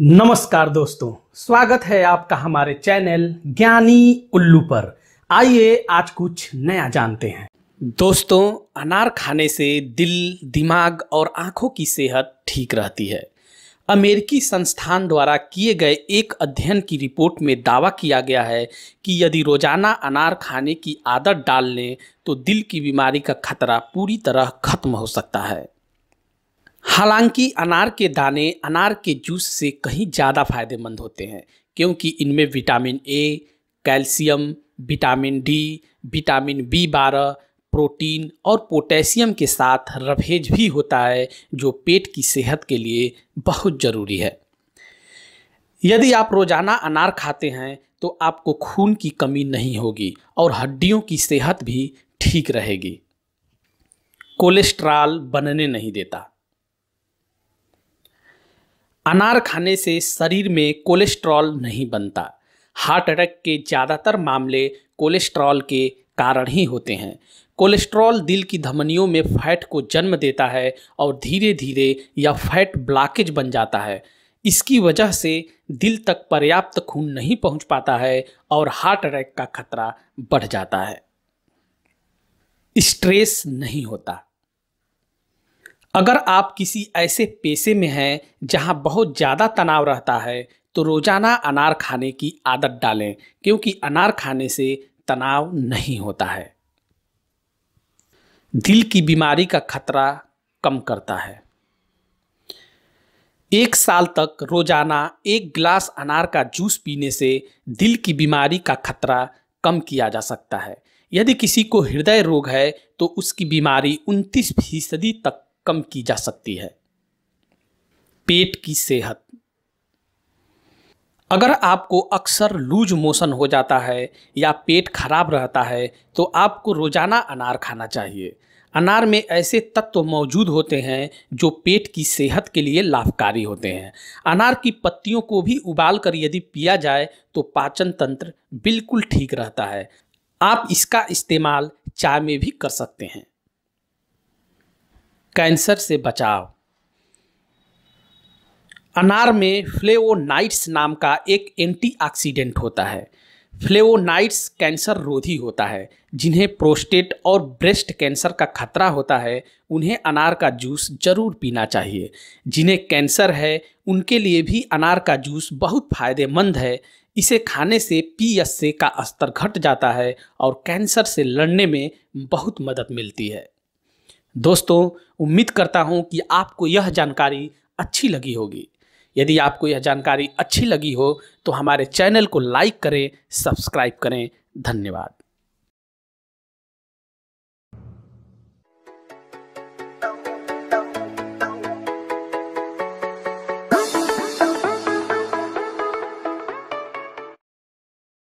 नमस्कार दोस्तों स्वागत है आपका हमारे चैनल ज्ञानी उल्लू पर आइए आज कुछ नया जानते हैं दोस्तों अनार खाने से दिल दिमाग और आंखों की सेहत ठीक रहती है अमेरिकी संस्थान द्वारा किए गए एक अध्ययन की रिपोर्ट में दावा किया गया है कि यदि रोजाना अनार खाने की आदत डाल लें तो दिल की बीमारी का खतरा पूरी तरह खत्म हो सकता है हालांकि अनार के दाने अनार के जूस से कहीं ज़्यादा फायदेमंद होते हैं क्योंकि इनमें vitamin A calcium vitamin D vitamin B बारह प्रोटीन और पोटेशियम के साथ रफेज भी होता है जो पेट की सेहत के लिए बहुत ज़रूरी है यदि आप रोज़ाना अनार खाते हैं तो आपको खून की कमी नहीं होगी और हड्डियों की सेहत भी ठीक रहेगी कोलेस्ट्रॉल बनने नहीं देता अनार खाने से शरीर में कोलेस्ट्रॉल नहीं बनता हार्ट अटैक के ज़्यादातर मामले कोलेस्ट्रॉल के कारण ही होते हैं कोलेस्ट्रॉल दिल की धमनियों में फैट को जन्म देता है और धीरे धीरे यह फैट ब्लॉकेज बन जाता है इसकी वजह से दिल तक पर्याप्त खून नहीं पहुंच पाता है और हार्ट अटैक का खतरा बढ़ जाता है स्ट्रेस नहीं होता अगर आप किसी ऐसे पेशे में हैं जहां बहुत ज़्यादा तनाव रहता है तो रोज़ाना अनार खाने की आदत डालें क्योंकि अनार खाने से तनाव नहीं होता है दिल की बीमारी का खतरा कम करता है एक साल तक रोज़ाना एक गिलास अनार का जूस पीने से दिल की बीमारी का खतरा कम किया जा सकता है यदि किसी को हृदय रोग है तो उसकी बीमारी उनतीस फीसदी तक कम की जा सकती है पेट की सेहत अगर आपको अक्सर लूज मोशन हो जाता है या पेट खराब रहता है तो आपको रोज़ाना अनार खाना चाहिए अनार में ऐसे तत्व मौजूद होते हैं जो पेट की सेहत के लिए लाभकारी होते हैं अनार की पत्तियों को भी उबाल कर यदि पिया जाए तो पाचन तंत्र बिल्कुल ठीक रहता है आप इसका इस्तेमाल चाय में भी कर सकते हैं कैंसर से बचाव अनार में फ्लेवोनाइट्स नाम का एक एंटीऑक्सीडेंट होता है फ्लेवोनाइट्स कैंसर रोधी होता है जिन्हें प्रोस्टेट और ब्रेस्ट कैंसर का खतरा होता है उन्हें अनार का जूस जरूर पीना चाहिए जिन्हें कैंसर है उनके लिए भी अनार का जूस बहुत फायदेमंद है इसे खाने से ए का स्तर घट जाता है और कैंसर से लड़ने में बहुत मदद मिलती है दोस्तों उम्मीद करता हूँ कि आपको यह जानकारी अच्छी लगी होगी यदि आपको यह जानकारी अच्छी लगी हो तो हमारे चैनल को लाइक करें सब्सक्राइब करें धन्यवाद